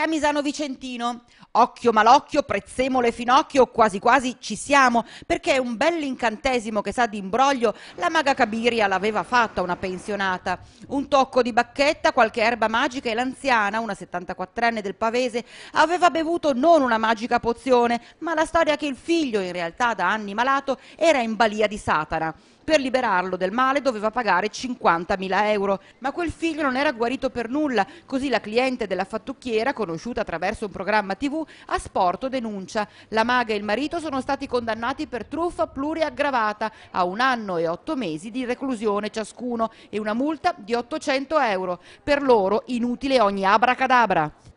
Camisano Vicentino. Occhio malocchio, prezzemolo finocchio, quasi quasi ci siamo, perché è un bell'incantesimo che sa di imbroglio, la maga Cabiria l'aveva fatta una pensionata. Un tocco di bacchetta, qualche erba magica e l'anziana, una 74enne del Pavese, aveva bevuto non una magica pozione, ma la storia che il figlio, in realtà da anni malato, era in balia di Satana. Per liberarlo del male doveva pagare 50.000 euro, ma quel figlio non era guarito per nulla, così la cliente della fattucchiera con conosciuta attraverso un programma tv, a Sporto denuncia. La maga e il marito sono stati condannati per truffa pluriaggravata a un anno e otto mesi di reclusione ciascuno e una multa di 800 euro. Per loro inutile ogni abracadabra.